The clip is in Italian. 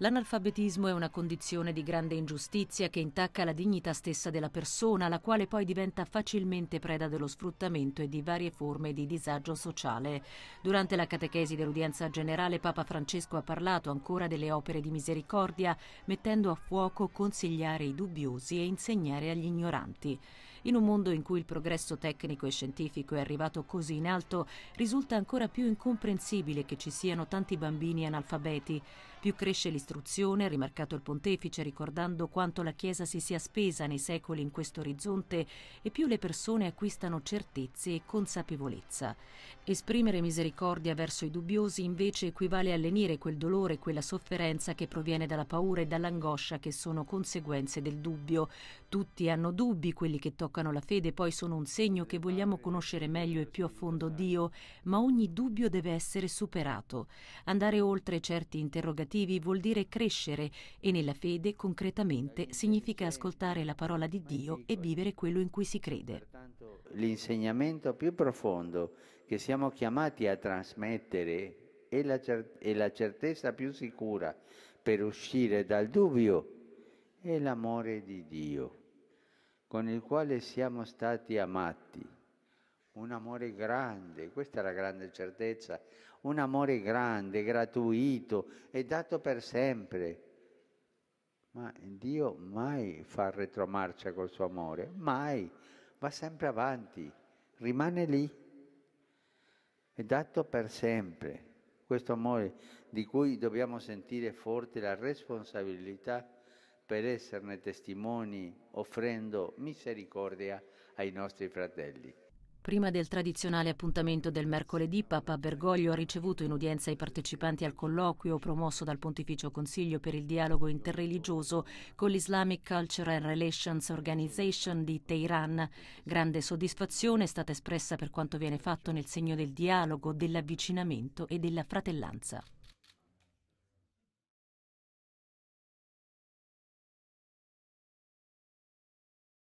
L'analfabetismo è una condizione di grande ingiustizia che intacca la dignità stessa della persona, la quale poi diventa facilmente preda dello sfruttamento e di varie forme di disagio sociale. Durante la catechesi dell'udienza generale Papa Francesco ha parlato ancora delle opere di misericordia, mettendo a fuoco consigliare i dubbiosi e insegnare agli ignoranti. In un mondo in cui il progresso tecnico e scientifico è arrivato così in alto, risulta ancora più incomprensibile che ci siano tanti bambini analfabeti. Più cresce l'istruzione, ha rimarcato il pontefice ricordando quanto la Chiesa si sia spesa nei secoli in questo orizzonte, e più le persone acquistano certezze e consapevolezza. Esprimere misericordia verso i dubbiosi invece equivale a lenire quel dolore, e quella sofferenza che proviene dalla paura e dall'angoscia che sono conseguenze del dubbio. Tutti hanno dubbi quelli che toccano toccano la fede poi sono un segno che vogliamo conoscere meglio e più a fondo Dio, ma ogni dubbio deve essere superato. Andare oltre certi interrogativi vuol dire crescere e nella fede concretamente significa ascoltare la parola di Dio e vivere quello in cui si crede. L'insegnamento più profondo che siamo chiamati a trasmettere è la, cer- è la certezza più sicura per uscire dal dubbio è l'amore di Dio con il quale siamo stati amati. Un amore grande, questa è la grande certezza, un amore grande, gratuito e dato per sempre. Ma Dio mai fa retromarcia col suo amore, mai, va sempre avanti, rimane lì. È dato per sempre questo amore di cui dobbiamo sentire forte la responsabilità per esserne testimoni offrendo misericordia ai nostri fratelli. Prima del tradizionale appuntamento del mercoledì, Papa Bergoglio ha ricevuto in udienza i partecipanti al colloquio promosso dal Pontificio Consiglio per il dialogo interreligioso con l'Islamic Culture and Relations Organization di Teheran. Grande soddisfazione è stata espressa per quanto viene fatto nel segno del dialogo, dell'avvicinamento e della fratellanza.